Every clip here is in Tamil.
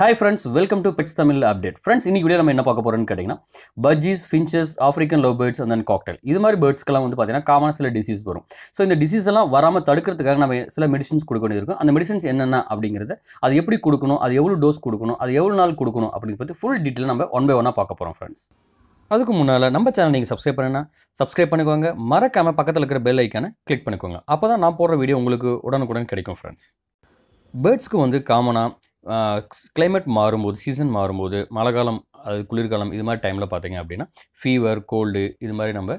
hi friends welcome to pets Tamil update friends இன்னைக்கு வீடியோ நம்ம என்ன பார்க்க போகிறோம்னு கேட்டிங்கன்னா budgies finches African love birds and then cockatiel இது மாதிரி பேர்ட்ஸ்க்கெல்லாம் வந்து பார்த்தீங்கன்னா காமனாக சில டிசீஸ் வரும் ஸோ இந்த டிசீஸ் எல்லாம் வராமல் தடுக்கிறதுக்காக நம்ம சில மெடிசன்ஸ் கொடுக்க வேண்டியிருக்கும் அந்த மெடிசன்ஸ் என்னென்ன அப்படிங்கிறத அது எப்படி கொடுக்கணும் அது எவ்வளோ டோஸ் கொடுக்கணும் அது எவ்வளோ நாள் கொடுக்கணும் அப்படின்னு பற்றி ஃபுல் டீட்டெயில் நம்ம ஒன் பை ஒன்னாக பார்க்க போகிறோம் ஃப்ரெண்ட்ஸ் அதுக்கு முன்னால் நம்ம சேனல் நீங்கள் சப்ஸ்கிரைப் பண்ணால் சப்ஸ்கிரைப் பண்ணிக்கோங்க மறக்காமல் பக்கத்தில் இருக்கிற பெல் ஐக்கானை கிளிக் பண்ணிக்கோங்க அப்போ தான் நான் போடுற வீடியோ உங்களுக்கு உடனுக்குடன் கிடைக்கும் ஃப்ரெண்ட்ஸ் பேர்ட்ஸ்க்கு வந்து காமனாக கிளைமேட் மாறும்போது சீசன் மாறும்போது மழை காலம் அது குளிர்காலம் இது மாதிரி டைமில் பார்த்திங்க அப்படின்னா ஃபீவர் கோல்டு இது மாதிரி நம்ம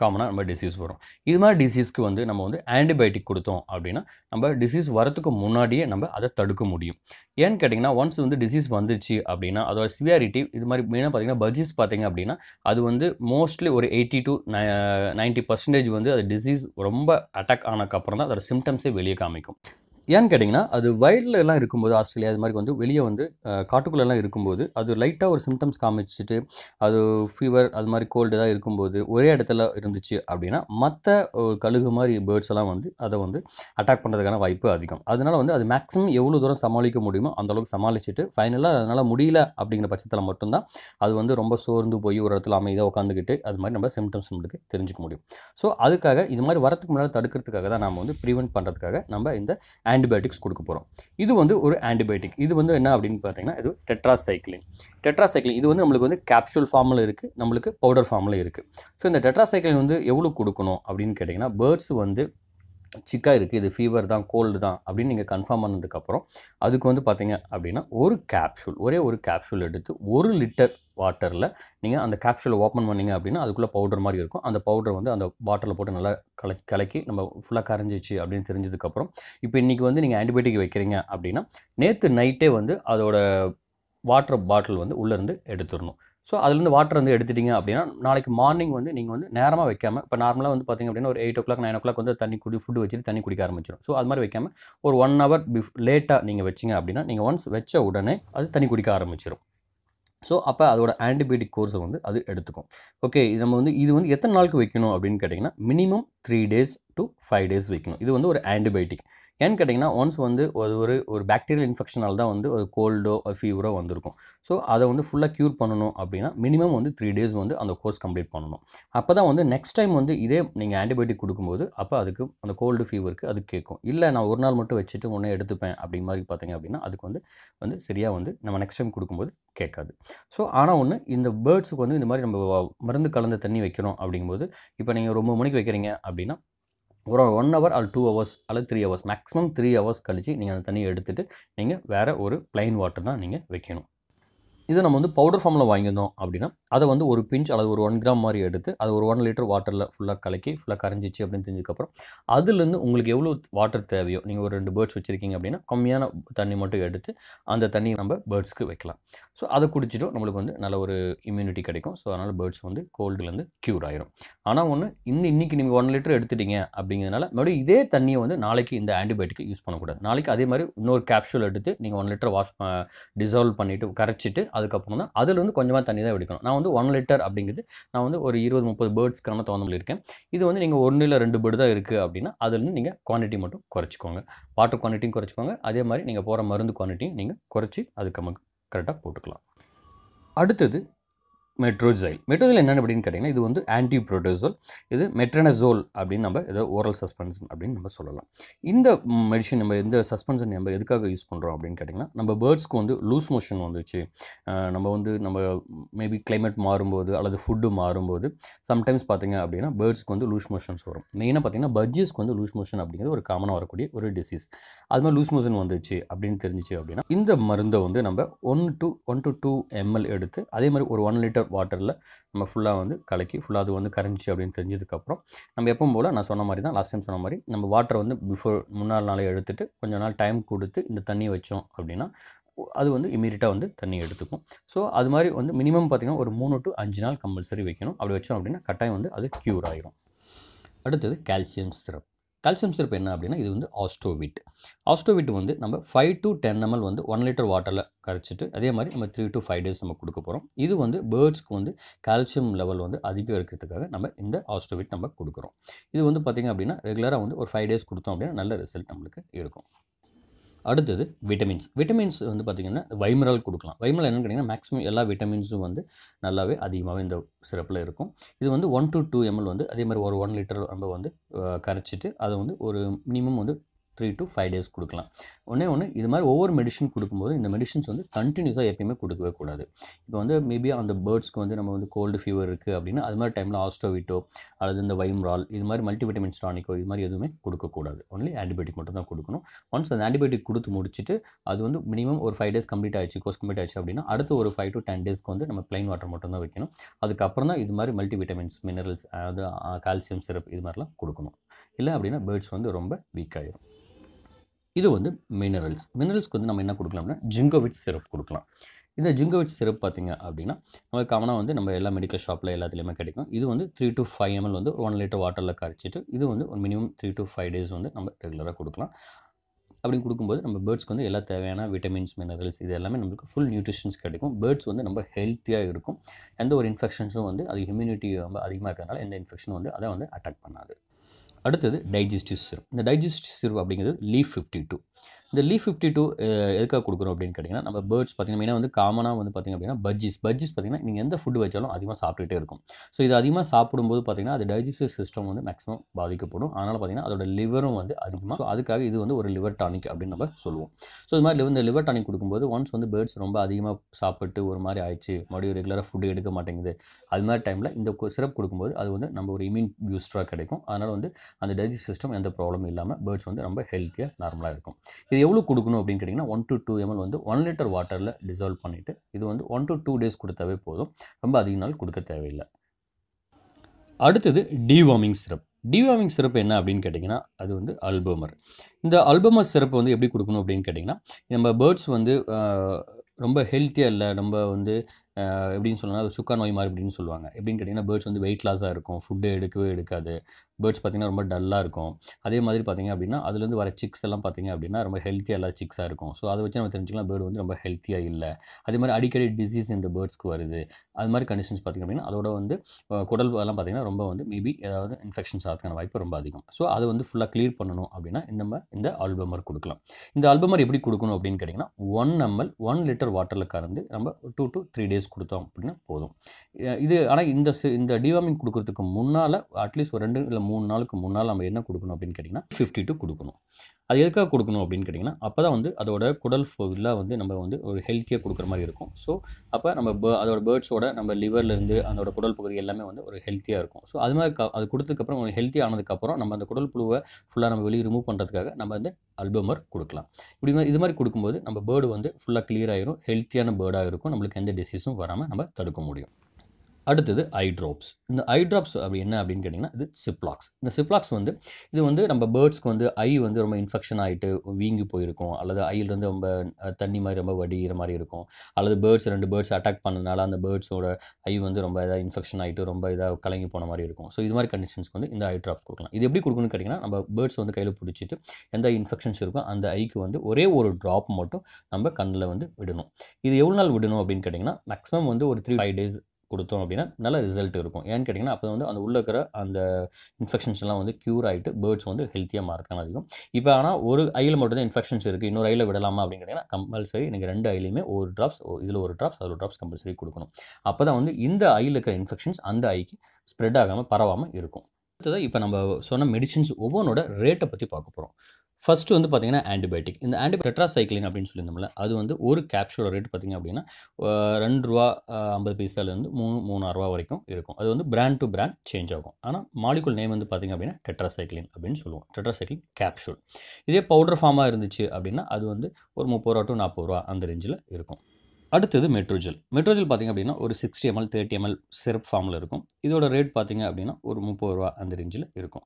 காமனாக நம்ம டிசீஸ் வரும் இது மாதிரி டிசீஸ்க்கு வந்து நம்ம வந்து ஆன்டிபயோட்டிக் கொடுத்தோம் அப்படின்னா நம்ம டிசீஸ் வரத்துக்கு முன்னாடியே நம்ம அதை தடுக்க முடியும் ஏன்னு கேட்டிங்கன்னா ஒன்ஸ் வந்து டிசீஸ் வந்துச்சு அப்படின்னா அதோட சிவியாரிட்டி இது மாதிரி மெயினாக பார்த்திங்கன்னா பஜ்ஜீஸ் பார்த்திங்க அப்படின்னா அது வந்து மோஸ்ட்லி ஒரு எயிட்டி டு நைன்ட்டி பர்சன்டேஜ் வந்து அது டிசீஸ் ரொம்ப அட்டாக் ஆனதுக்கப்புறம் தான் அதோட சிம்டம்ஸே வெளியே காமிக்கும் ஏன்னு கேட்டிங்கன்னா அது வயலில் எல்லாம் இருக்கும்போது ஆஸ்திரேலியா அது மாதிரி வந்து வெளியே வந்து காட்டுக்குள்ளெல்லாம் இருக்கும்போது அது லைட்டாக ஒரு சிம்டம்ஸ் காமிச்சிட்டு அது ஃபீவர் அது மாதிரி கோல்டு தான் இருக்கும்போது ஒரே இடத்துல இருந்துச்சு அப்படின்னா மற்ற கழுகு மாதிரி பேர்ட்ஸ் எல்லாம் வந்து அதை வந்து அட்டாக் பண்ணுறதுக்கான வாய்ப்பு அதிகம் அதனால் வந்து அது மேக்ஸிமம் எவ்வளோ தூரம் சமாளிக்க முடியுமோ அந்தளவுக்கு சமாளிச்சுட்டு ஃபைனலாக அதனால் முடியல அப்படிங்கிற பட்சத்தில் மட்டும்தான் அது வந்து ரொம்ப சோர்ந்து போய் ஒரு இடத்துல அமைதியாக உட்காந்துக்கிட்டு அது மாதிரி நம்ம சிம்டம்ஸ் நம்மளுக்கு தெரிஞ்சுக்க முடியும் ஸோ அதுக்காக இது மாதிரி வரத்துக்கு முன்னால் தடுக்கிறதுக்காக தான் நம்ம வந்து ப்ரிவெண்ட் பண்ணுறதுக்காக நம்ம இந்த ஆன்டிபயோட்டிக்ஸ் கொடுக்க போகிறோம் இது வந்து ஒரு ஆன்டிபயோட்டிக் இது வந்து என்ன அப்படின்னு பார்த்தீங்கன்னா இது டெட்ராசைக்ளின் டெட்ராசைக்ளின் இது வந்து நம்மளுக்கு வந்து கேப்சூல் ஃபார்மில் இருக்குது நம்மளுக்கு பவுடர் ஃபார்மில் இருக்குது ஸோ இந்த டெட்ராசைக்ளின் வந்து எவ்வளோ கொடுக்கணும் அப்படின்னு கேட்டிங்கன்னா பேர்ட்ஸ் வந்து சிக்காக இருக்குது இது ஃபீவர் தான் கோல்டு தான் அப்படின்னு நீங்கள் கன்ஃபார்ம் பண்ணதுக்கப்புறம் அதுக்கு வந்து பார்த்தீங்க அப்படின்னா ஒரு கேப்சூல் ஒரே ஒரு கேப்சூல் எடுத்து ஒரு லிட்டர் வாட்டரில் நீங்கள் அந்த கேப்சூலை ஓப்பன் பண்ணிங்க அப்படின்னா அதுக்குள்ளே பவுடர் மாதிரி இருக்கும் அந்த பவுடர் வந்து அந்த வாட்டரில் போட்டு நல்லா கலக்கி கலக்கி நம்ம ஃபுல்லாக கரைஞ்சிச்சு அப்படின்னு தெரிஞ்சதுக்கப்புறம் இப்போ இன்றைக்கி வந்து நீங்கள் ஆன்டிபயோட்டிக் வைக்கிறீங்க அப்படின்னா நேற்று நைட்டே வந்து அதோட வாட்டர் பாட்டில் வந்து உள்ளேருந்து எடுத்துடணும் ஸோ அதுலேருந்து வாட்டர் வந்து எடுத்துட்டிங்க அப்படின்னா நாளைக்கு மார்னிங் வந்து நீங்கள் வந்து நேரமாக வைக்காம இப்போ நார்மலாக வந்து பார்த்திங்க அப்படின்னா ஒரு eight o'clock nine o'clock வந்து தண்ணி குடி ஃபுட்டு வச்சுட்டு தண்ணி குடிக்க ஆரம்பிச்சிடும் ஸோ அது மாதிரி வைக்காமல் ஒரு ஒன் ஹவர் பிஃப் லேட்டாக நீங்கள் வச்சிங்க அப்படின்னா நீங்கள் ஒன்ஸ் வச்ச உடனே அது தண்ணி குடிக்க ஆரம்பிச்சிடும் ஸோ அப்போ அதோட ஆன்டிபயோட்டிக் கோர்ஸை வந்து அது எடுத்துக்கும் ஓகே நம்ம வந்து இது வந்து எத்தனை நாளுக்கு வைக்கணும் அப்படின்னு கேட்டிங்கன்னா minimum three days to five days வைக்கணும் இது வந்து ஒரு ஆன்டிபயோட்டிக் ஏன்னு கேட்டிங்கன்னா ஒன்ஸ் வந்து ஒரு ஒரு ஒரு பேக்டீரியல் இன்ஃபெக்ஷனால் தான் வந்து ஒரு கோல்டோ ஃபீவரோ வந்திருக்கும் ஸோ அதை வந்து ஃபுல்லாக க்யூர் பண்ணணும் அப்படின்னா மினிமம் வந்து த்ரீ டேஸ் வந்து அந்த கோர்ஸ் கம்ப்ளீட் பண்ணணும் அப்போ தான் வந்து நெக்ஸ்ட் டைம் வந்து இதே நீங்கள் ஆன்டிபயோட்டிக் கொடுக்கும்போது அப்போ அதுக்கு அந்த கோல்டு ஃபீவருக்கு அது கேட்கும் இல்லை நான் ஒரு நாள் மட்டும் வச்சுட்டு ஒன்றே எடுத்துப்பேன் அப்படி மாதிரி பார்த்தீங்க அப்படின்னா அதுக்கு வந்து வந்து சரியாக வந்து நம்ம நெக்ஸ்ட் டைம் கொடுக்கும்போது கேட்காது ஸோ ஆனால் ஒன்று இந்த பேர்ட்ஸுக்கு வந்து இந்த மாதிரி நம்ம மருந்து கலந்து தண்ணி வைக்கிறோம் அப்படிங்கும்போது இப்போ நீங்கள் ரொம்ப மணிக்கு வைக்கிறீங்க அப்படின்னா ஒரு ஒன் ஹவர் அல் டூ ஹவர்ஸ் அல்லது three hours maximum three hours கழித்து நீங்கள் அந்த தண்ணியை எடுத்துகிட்டு நீங்கள் வேறு ஒரு ப்ளைன் வாட்டர் தான் நீங்கள் வைக்கணும் இது நம்ம வந்து பவுடர் ஃபார்மில் வாங்கியிருந்தோம் அப்படின்னா அதை வந்து ஒரு பிஞ்ச் அல்லது ஒரு ஒன் கிராம் மாதிரி எடுத்து அது ஒரு ஒன் லிட்டர் வாட்டரில் ஃபுல்லாக கலக்கி ஃபுல்லாக கரைஞ்சிச்சு அப்படின்னு தெரிஞ்சதுக்கப்புறம் அதுலேருந்து உங்களுக்கு எவ்வளோ வாட்டர் தேவையோ நீங்கள் ஒரு ரெண்டு பேர்ட்ஸ் வச்சுருக்கீங்க அப்படின்னா கம்மியான தண்ணி மட்டும் எடுத்து அந்த தண்ணியை நம்ம பேர்ட்ஸ்க்கு வைக்கலாம் ஸோ அதை குடிச்சிட்டும் நம்மளுக்கு வந்து நல்ல ஒரு இம்யூனிட்டி கிடைக்கும் ஸோ அதனால் பேர்ட்ஸ் வந்து கோல்டுலேருந்து க்யூர் ஆயிரும் ஆனால் ஒன்று இன்னும் இன்றைக்கி நீங்கள் ஒன் லிட்டர் எடுத்துட்டீங்க அப்படிங்கிறதுனால மறுபடியும் இதே தண்ணியை வந்து நாளைக்கு இந்த ஆன்டிபயோட்டிக்கை யூஸ் பண்ணக்கூடாது நாளைக்கு அதே மாதிரி இன்னொரு கேப்சூல் எடுத்து நீங்கள் ஒன் லிட்டர் வாஷ் டிசால்வ் பண்ணிவிட்டு கரைச்சிட்டு அதுக்கப்புறம் தான் வந்து கொஞ்சமாக தண்ணி தான் வெடிக்கணும் நான் வந்து ஒன் லிட்டர் அப்படிங்கிறது நான் வந்து ஒரு இருபது முப்பது பேர்ட்ஸ்க்கான தகுந்த இருக்கேன் இது வந்து நீங்கள் ஒன்று இல்லை ரெண்டு பேர்டு தான் இருக்குது அப்படின்னா அதுலேருந்து நீங்கள் குவான்டிட்டி மட்டும் குறைச்சிக்கோங்க வாட்டர் குவான்டிட்டியும் குறைச்சிக்கோங்க அதே மாதிரி நீங்கள் போகிற மருந்து குவான்டிட்டியும் நீங்கள் குறைச்சி அதுக்கு நமக்கு கரெக்டாக போட்டுக்கலாம் அடுத்தது மெட்ரோஜைல் மெட்ரோஜைல் என்னென்ன அப்படின்னு கேட்டிங்கன்னா இது வந்து ஆன்டி ப்ரோட்டோசோல் இது மெட்ரனசோல் அப்படின்னு நம்ம ஏதோ ஓரல் சஸ்பென்ஷன் அப்படின்னு நம்ம சொல்லலாம் இந்த மெடிஷன் நம்ம இந்த சஸ்பென்ஷன் நம்ம எதுக்காக யூஸ் பண்ணுறோம் அப்படின்னு கேட்டிங்கன்னா நம்ம பேர்ட்ஸ்க்கு வந்து லூஸ் மோஷன் வந்துச்சு நம்ம வந்து நம்ம மேபி கிளைமேட் மாறும்போது அல்லது ஃபுட்டு மாறும்போது சம்டைம்ஸ் பார்த்திங்க அப்படின்னா பேர்ட்ஸ்க்கு வந்து லூஸ் மோஷன்ஸ் வரும் மெயினாக பார்த்திங்கன்னா பஜ்ஜஸ்க்கு வந்து லூஸ் மோஷன் அப்படிங்கிறது ஒரு காமனாக வரக்கூடிய ஒரு டிசீஸ் அது மாதிரி லூஸ் மோஷன் வந்துச்சு அப்படின்னு தெரிஞ்சிச்சு அப்படின்னா இந்த மருந்தை வந்து நம்ம one to one to two ML எடுத்து அதே மாதிரி ஒரு ஒன் லிட்டர் வாட்டரில் நம்ம ஃபுல்லாக வந்து கலக்கி ஃபுல்லாக அது வந்து கரைஞ்சி அப்படின்னு தெரிஞ்சதுக்கப்புறம் நம்ம எப்போ போல் நான் சொன்ன மாதிரி தான் லாஸ்ட் டைம் சொன்ன மாதிரி நம்ம வாட்டர் வந்து பிஃபோர் முன்னாள் நாளே எடுத்துகிட்டு கொஞ்ச நாள் டைம் கொடுத்து இந்த தண்ணியை வச்சோம் அப்படின்னா அது வந்து இமீடியட்டாக வந்து தண்ணி எடுத்துக்கும் ஸோ அது மாதிரி வந்து மினிமம் பார்த்திங்கன்னா ஒரு மூணு டு அஞ்சு நாள் கம்பல்சரி வைக்கணும் அப்படி வச்சோம் அப்படின்னா கட்டாயம் வந்து அது க்யூர் ஆகிரும் அடுத்தது கால்சியம் சிரப் கல்சியம் சிறப்பு என்ன அப்படின்னா இது வந்து ஆஸ்டோவிட் ஆஸ்டோவிட் வந்து நம்ம ஃபைவ் டு டென் எம்எல் வந்து ஒன் லிட்டர் வாட்டரில் கரைச்சிட்டு அதே மாதிரி நம்ம த்ரீ டு ஃபைவ் டேஸ் நம்ம கொடுக்க போகிறோம் இது வந்து பேர்ட்ஸ்க்கு வந்து கால்சியம் லெவல் வந்து அதிகம் இருக்கிறதுக்காக நம்ம இந்த ஆஸ்டோவிட் நம்ம கொடுக்குறோம் இது வந்து பார்த்திங்க அப்படின்னா ரெகுலராக வந்து ஒரு ஃபைவ் டேஸ் கொடுத்தோம் அப்படின்னா நல்ல ரிசல்ட் நம்மளுக்கு இருக்கும் அடுத்தது விட்டமின்ஸ் விட்டமின்ஸ் வந்து பார்த்திங்கன்னா வைமரால் கொடுக்கலாம் வைமரல் என்னென்னு கேட்டிங்கன்னா மேக்ஸிமம் எல்லா விட்டமின்ஸும் வந்து நல்லாவே அதிகமாகவே இந்த சிறப்பில் இருக்கும் இது வந்து ஒன் டு டூ எம்எல் வந்து அதே மாதிரி ஒரு ஒன் லிட்டர் நம்ம வந்து கரைச்சிட்டு அதை வந்து ஒரு மினிமம் வந்து த்ரீ டு ஃபைவ் டேஸ் கொடுக்கலாம் ஒன்றே ஒன்று இது மாதிரி ஒவ்வொரு மெடிஷன் கொடுக்கும்போது இந்த மெடிஷன்ஸ் வந்து கண்டினியூஸாக எப்பயுமே கொடுக்கவே கூடாது இப்போ வந்து மேபி அந்த பேர்ட்ஸ்க்கு வந்து நம்ம வந்து கோல்டு ஃபீவர் இருக்குது அப்படின்னா அது மாதிரி டைமில் ஆஸ்ட்ரோவிட்டோ அல்லது இந்த வைம்ரால் இது மாதிரி மல்டிவிட்டமின் ஸ்டானிக்கோ இது மாதிரி எதுவுமே கொடுக்கக்கூடாது ஒன்லி ஆன்டிபயோட்டிக் மட்டும் தான் கொடுக்கணும் ஒன்ஸ் அந்த ஆன்டிபயோட்டிக் கொடுத்து முடிச்சுட்டு அது வந்து மினிமம் ஒரு ஃபைவ் டேஸ் கம்ப்ளீட் ஆயிடுச்சு கோர்ஸ் கம்ப்ளீட் ஆச்சு அப்படின்னா அடுத்து ஒரு ஃபைவ் டு டென் டேஸ்க்கு வந்து நம்ம பிளைன் வாட்டர் மட்டும் தான் வைக்கணும் அதுக்கப்புறம் தான் இது மாதிரி மல்டிவிட்டமின்ஸ் மினரல்ஸ் அதாவது கால்சியம் சிரப் இது மாதிரிலாம் கொடுக்கணும் இல்லை அப்படின்னா பேர்ட்ஸ் வந்து ரொம்ப வீக் ஆகிடும் இது வந்து மினரல்ஸ் மினரல்ஸ்க்கு வந்து நம்ம என்ன கொடுக்கலாம் அப்படின்னா ஜிங்கோவிட் சிரப் கொடுக்கலாம் இந்த ஜிங்கோவிட் சிரப் பார்த்திங்க அப்படின்னா நம்ம காமனாக வந்து நம்ம எல்லா மெடிக்கல் ஷாப்பில் எல்லாத்துலேயுமே கிடைக்கும் இது வந்து த்ரீ டு ஃபைவ் எம்எல் வந்து ஒன் லிட்டர் வாட்டரில் கரைச்சிட்டு இது வந்து ஒரு minimum three to five days வந்து நம்ம ரெகுலராக கொடுக்கலாம் அப்படின்னு கொடுக்கும்போது நம்ம பேர்ட்ஸ்க்கு வந்து எல்லா தேவையான விட்டமின்ஸ் மினரல்ஸ் இது எல்லாமே நம்மளுக்கு ஃபுல் நியூட்ரிஷன்ஸ் கிடைக்கும் பேர்ட்ஸ் வந்து நம்ம ஹெல்த்தியாக இருக்கும் எந்த ஒரு இன்ஃபெக்ஷன்ஸும் வந்து அது இம்யூனிட்டி ரொம்ப அதிகமாக இருக்கிறதுனால எந்த இன்ஃபெக்ஷனும் வந்து அதை வந்து அட்டாக் பண்ணாது அடுத்தது டைஜஸ்டிவ் சிரப் இந்த டைஜஸ்டிவ் சிரப் அப்படிங்கிறது லீஃப் ஃபிஃப்டி டூ இந்த லீஃப் ஃபிஃப்டி டூ எதுக்காக கொடுக்குறோம் அப்படின்னு கேட்டிங்கன்னா நம்ம பேர்ட்ஸ் பார்த்திங்கன்னா மெயினாக வந்து காமனாக வந்து பார்த்திங்க அப்படின்னா பஜ்ஜிஸ் பஜ்ஜிஸ் பார்த்திங்கன்னா நீங்கள் எந்த ஃபுட்டு வச்சாலும் அதிகமாக சாப்பிட்டுகிட்டே இருக்கும் ஸோ இது அதிகமாக சாப்பிடும்போது பார்த்திங்கன்னா அது டைஜஸ்டிவ் சிஸ்டம் வந்து மேக்ஸிமம் பாதிக்கப்படும் அதனால் பார்த்திங்கன்னா அதோட லிவரும் வந்து அதிகமாக ஸோ அதுக்காக இது வந்து ஒரு லிவர் டானிக் அப்படின்னு நம்ம சொல்லுவோம் ஸோ இது மாதிரி இந்த லிவர் டானிக் கொடுக்கும்போது ஒன்ஸ் வந்து பேர்ட்ஸ் ரொம்ப அதிகமாக சாப்பிட்டு ஒரு மாதிரி ஆயிடுச்சு மறுபடியும் ரெகுலராக ஃபுட்டு எடுக்க மாட்டேங்குது அது மாதிரி டைமில் இந்த சிரப் கொடுக்கும்போது அது வந்து நம்ம ஒரு இம்யூன் பூஸ்டராக கிடைக்கும் அதனால் வந்து அந்த டைஜஸ்ட் சிஸ்டம் எந்த ப்ராப்ளமும் இல்லாமல் பேர்ட்ஸ் வந்து ரொம்ப ஹெல்த்தியாக நார்மலாக இருக்கும் இது இது எவ்வளோ கொடுக்கணும் அப்படின்னு கேட்டிங்கன்னா ஒன் டு டூ எம்எல் வந்து ஒன் லிட்டர் வாட்டரில் டிசால்வ் பண்ணிவிட்டு இது வந்து ஒன் டு டூ டேஸ் கொடுத்தாவே போதும் ரொம்ப அதிக நாள் கொடுக்க தேவையில்லை அடுத்தது டிவார்மிங் சிரப் டிவார்மிங் சிரப் என்ன அப்படின்னு கேட்டிங்கன்னா அது வந்து அல்பமர் இந்த அல்பமர் சிரப் வந்து எப்படி கொடுக்கணும் அப்படின்னு கேட்டிங்கன்னா நம்ம பேர்ட்ஸ் வந்து ரொம்ப ஹெல்த்தியாக இல்லை நம்ம வந்து எப்படின்னு சொல்லலாம் அது சுக்கா நோய் மாதிரி அப்படின்னு சொல்லுவாங்க எப்படின்னு கேட்டிங்கன்னா பேர்ட்ஸ் வந்து வெயிட் லாஸாக இருக்கும் ஃபுட்டு எடுக்கவே எடுக்காது பேர்ட்ஸ் பார்த்திங்கன்னா ரொம்ப டல்லாக இருக்கும் அதே மாதிரி பார்த்திங்க அப்படின்னா அதுலேருந்து வர சிக்ஸ் எல்லாம் பார்த்திங்க அப்படின்னா ரொம்ப ஹெல்த்தியாக இல்லாத சிக்ஸாக இருக்கும் ஸோ அதை வச்சு நம்ம தெரிஞ்சுக்கலாம் பேர்டு வந்து ரொம்ப ஹெல்த்தியாக இல்லை அதே மாதிரி அடிக்கடி டிசீஸ் இந்த பேர்ட்ஸ்க்கு வருது அது மாதிரி கண்டிஷன்ஸ் பார்த்திங்க அப்படின்னா அதோட வந்து குடல் எல்லாம் பார்த்திங்கன்னா ரொம்ப வந்து மேபி ஏதாவது இன்ஃபெக்ஷன்ஸ் ஆகிறதுக்கான வாய்ப்பு ரொம்ப அதிகம் ஸோ அதை வந்து ஃபுல்லாக க்ளியர் பண்ணணும் அப்படின்னா நம்ம இந்த ஆல்பமர் கொடுக்கலாம் இந்த ஆல்பமர் எப்படி கொடுக்கணும் அப்படின்னு கேட்டிங்கன்னா ஒன் எம்எல் ஒன் லிட்டர் வாட்டரில் கறந்து நம்ம டூ டு த்ரீ டேஸ் கொடுத்தோம் அப்படின்னா போதும் இது ஆனால் இந்த இந்த டிவார்மிங் கொடுக்குறதுக்கு முன்னால் அட்லீஸ்ட் ஒரு ரெண்டு இல்லை மூணு நாளுக்கு முன்னால் நம்ம என்ன கொடுக்கணும் அப்படின்னு கேட்டிங்கன்னா ஃபிஃப்டி டூ கொடுக்கணும் அது எதுக்காக கொடுக்கணும் அப்படின்னு கேட்டிங்கன்னா அப்போ தான் வந்து அதோட குடல் ஃபுல்லாக வந்து நம்ம வந்து ஒரு ஹெல்த்தியாக கொடுக்குற மாதிரி இருக்கும் ஸோ அப்போ நம்ம பே அதோட பேர்ட்ஸோட நம்ம லிவர்லேருந்து அதோட குடல் பகுதி எல்லாமே வந்து ஒரு ஹெல்த்தியாக இருக்கும் ஸோ அது மாதிரி அது கொடுத்ததுக்கப்புறம் ஒரு ஹெல்த்தி ஆனதுக்கப்புறம் நம்ம அந்த குடல் புழுவை ஃபுல்லாக நம்ம வெளியே ரிமூவ் பண்ணுறதுக்காக நம்ம வந்து அல்பமர் கொடுக்கலாம் இப்படி மாதிரி இது மாதிரி கொடுக்கும்போது நம்ம பேர்டு வந்து ஃபுல்லாக கிளியர் ஆகிரும் ஹெல்த்தியான பேர்டாக இருக்கும் நம்மளுக்கு எந்த டிசீஸும் வராமல் நம்ம தடுக்க முடியும் அடுத்தது ஐ ட்ராப்ஸ் இந்த ஐ ட்ராப்ஸ் அப்படி என்ன அப்படின்னு கேட்டிங்கன்னா இது சிப்லாக்ஸ் இந்த சிப்லாக்ஸ் வந்து இது வந்து நம்ம பேர்ட்ஸ்க்கு வந்து ஐ வந்து ரொம்ப இன்ஃபெக்ஷன் ஆகிட்டு வீங்கி போயிருக்கும் அல்லது ஐலேருந்து ரொம்ப தண்ணி மாதிரி ரொம்ப வடிகிற மாதிரி இருக்கும் அல்லது பேர்ட்ஸ் ரெண்டு பேர்ட்ஸ் அட்டாக் பண்ணதுனால அந்த பேர்ட்ஸோட ஐ வந்து ரொம்ப இதாக இன்ஃபெக்ஷன் ஆகிட்டு ரொம்ப இதாக கலங்கி போன மாதிரி இருக்கும் ஸோ இது மாதிரி கண்டிஷன்ஸ்க்கு வந்து இந்த ஐ ட்ராப்ஸ் கொடுக்கலாம் இது எப்படி கொடுக்கணும்னு கேட்டிங்கன்னா நம்ம பேர்ட்ஸ் வந்து கையில் பிடிச்சிட்டு எந்த இன்ஃபெக்ஷன்ஸ் இருக்கோ அந்த ஐக்கு வந்து ஒரே ஒரு ட்ராப் மட்டும் நம்ம கண்ணில் வந்து விடணும் இது எவ்வளோ நாள் விடணும் அப்படின்னு கேட்டிங்கன்னா மேக்ஸிமம் வந்து ஒரு த்ரீ ஃபைவ் டேஸ் கொடுத்தோம் அப்படின்னா நல்ல ரிசல்ட் இருக்கும் ஏன்னு கேட்டிங்கன்னா அப்போ வந்து அந்த உள்ளே இருக்கிற அந்த இன்ஃபெக்ஷன்ஸ் எல்லாம் வந்து க்யூர் ஆகிட்டு பேர்ட்ஸ் வந்து ஹெல்த்தியாக மாறுறதுக்கான அதிகம் இப்போ ஆனால் ஒரு ஐயில் மட்டும் தான் இன்ஃபெக்ஷன்ஸ் இருக்குது இன்னொரு ஐயில் விடலாமா அப்படின்னு கேட்டிங்கன்னா கம்பல்சரி நீங்கள் ரெண்டு ஐலையுமே ஒரு ட்ராப்ஸ் இதில் ஒரு ட்ராப்ஸ் அதில் ஒரு ட்ராப்ஸ் கம்பல்சரி கொடுக்கணும் அப்போ தான் வந்து இந்த ஐயில் இருக்கிற இன்ஃபெக்ஷன்ஸ் அந்த ஐக்கு ஸ்ப்ரெட் ஆகாமல் பரவாமல் இருக்கும் அடுத்ததாக இப்போ நம்ம சொன்ன மெடிசின்ஸ் ஒவ்வொன்றோட ரேட்டை பற்றி பார்க்க போகிறோம் ஃபஸ்ட்டு வந்து பார்த்தீங்கன்னா ஆன்டிபயோட்டிக் இந்த ஆன்டி டெட்ராசைக்ளின் அப்படின்னு சொல்லியிருந்தோம்ல அது வந்து ஒரு கேப்சூலோட ரேட் பார்த்திங்க அப்படின்னா ரெண்டு ரூபா ஐம்பது பைசாலேருந்து மூணு மூணாயிரரூவா வரைக்கும் இருக்கும் அது வந்து பிராண்ட் டு பிராண்ட் சேஞ்ச் ஆகும் ஆனால் மாலிகுல் நேம் வந்து பார்த்திங்க அப்படின்னா டெட்ராசைக்ளின் அப்படின்னு சொல்லுவோம் டெட்ராசைக்ளின் கேப்சூல் இதே பவுடர் ஃபார்மாக இருந்துச்சு அப்படின்னா அது வந்து ஒரு முப்பது ரூபா டு நாற்பது ரூபா அந்த ரேஞ்சில் இருக்கும் அடுத்தது மெட்ரோஜெல் மெட்ரோஜெல் பார்த்திங்க அப்படின்னா ஒரு sixty ML thirty ML syrup ஃபார்மில் இருக்கும் இதோட ரேட் பார்த்திங்க அப்படின்னா ஒரு முப்பது ரூபா அந்த ரேஞ்சில் இருக்கும்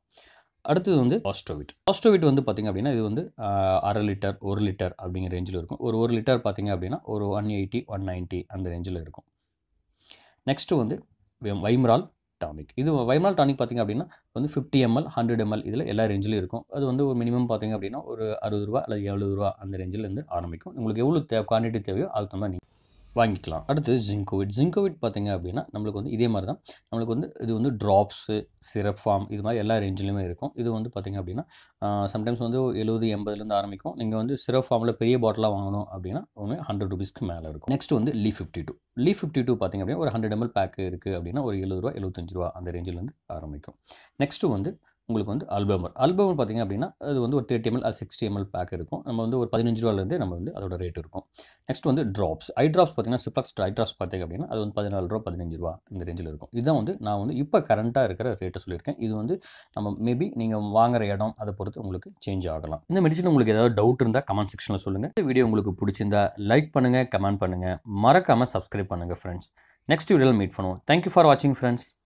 அடுத்தது வந்து ஆஸ்ட்ரோவிட் ஆஸ்ட்ரோவிட் வந்து பார்த்திங்க அப்படின்னா இது வந்து அரை லிட்டர் ஒரு லிட்டர் அப்படிங்கிற ரேஞ்சில் இருக்கும் ஒரு ஒரு லிட்டர் பார்த்திங்க அப்படின்னா ஒரு ஒன் எயிட்டி ஒன் நைன்ட்டி அந்த ரேஞ்சில் இருக்கும் நெக்ஸ்ட்டு வந்து வைம்ரால் டானிக் இது வைம்ரால் டானிக் பார்த்திங்க அப்படின்னா வந்து ஃபிஃப்டி எம்எல் ஹண்ட்ரட் எம்எல் இதில் எல்லா ரேஞ்சிலும் இருக்கும் அது வந்து ஒரு மினிமம் பார்த்திங்க அப்படின்னா ஒரு அறுபது ரூபா அல்லது எழுபது ரூபா அந்த ரேஞ்சில் இருந்து ஆரம்பிக்கும் உங்களுக்கு எவ்வளோ தே குவான்டிட்டி தேவையோ அதுக்கு தகுந்த நீங்கள் வாங்கிக்கலாம் அடுத்தது ஜிங்கோவிட் ஜிங்கோவிட் பார்த்திங்க அப்படின்னா நம்மளுக்கு வந்து இதே மாதிரி தான் நம்மளுக்கு வந்து இது வந்து ட்ராப்ஸு சிரப் ஃபார்ம் இது மாதிரி எல்லா ரேஞ்சிலுமே இருக்கும் இது வந்து பார்த்திங்க அப்படின்னா சம்டைம்ஸ் வந்து எழுபது எண்பதுலேருந்து ஆரம்பிக்கும் நீங்கள் வந்து சிரப் ஃபார்மில் பெரிய பாட்டிலாக வாங்கணும் அப்படின்னா ஒன்று ஹண்ட்ரட் ருபீஸ்க்கு மேலே இருக்கும் நெக்ஸ்ட் வந்து Liv fifty two Liv fifty two பார்த்திங்க அப்படின்னா ஒரு ஹண்ட்ரட் எம்எல் பேக் இருக்குது அப்படின்னா ஒரு எழுபது ரூபா எழுபத்தஞ்சு ரூபா அந்த ரேஞ்சிலேருந்து ஆரம்பிக்கும் நெக்ஸ்ட்டு வந்து உங்களுக்கு வந்து அல்பமர் அல்பமர் பார்த்திங்க அப்படின்னா அது வந்து ஒரு thirty ML sixty ML pack இருக்கும் நம்ம வந்து ஒரு பதினஞ்சு ரூபாலேருந்து நம்ம வந்து அதோட ரேட் இருக்கும் நெக்ஸ்ட் வந்து ட்ராப்ஸ் ஐ ட்ராப்ஸ் பார்த்திங்கன்னா சிப்ளக்ஸ் ஐ ட்ராப்ஸ் பார்த்திங்க அப்படின்னா அது வந்து பதினாலு ரூபா பதினஞ்சு ரூபா இந்த ரேஞ்சில் இருக்கும் இதுதான் வந்து நான் வந்து இப்போ கரண்ட்டாக இருக்கிற ரேட்டை சொல்லியிருக்கேன் இது வந்து நம்ம மேபி நீங்கள் வாங்குற இடம் அதை பொறுத்து உங்களுக்கு சேஞ்ச் ஆகலாம் இந்த மெடிசன் உங்களுக்கு ஏதாவது டவுட் இருந்தால் கமெண்ட் செக்ஷனில் சொல்லுங்கள் இந்த வீடியோ உங்களுக்கு பிடிச்சிருந்தா லைக் பண்ணுங்கள் கமெண்ட் பண்ணுங்கள் மறக்காமல் சப்ஸ்கிரைப் பண்ணுங்கள் ஃப்ரெண்ட்ஸ் நெக்ஸ்ட் வீடியோவில் மீட் பண்ணுவோம் தேங்க்யூ ஃபார் வாட்சிங் ஃப்ரெண்ட்ஸ்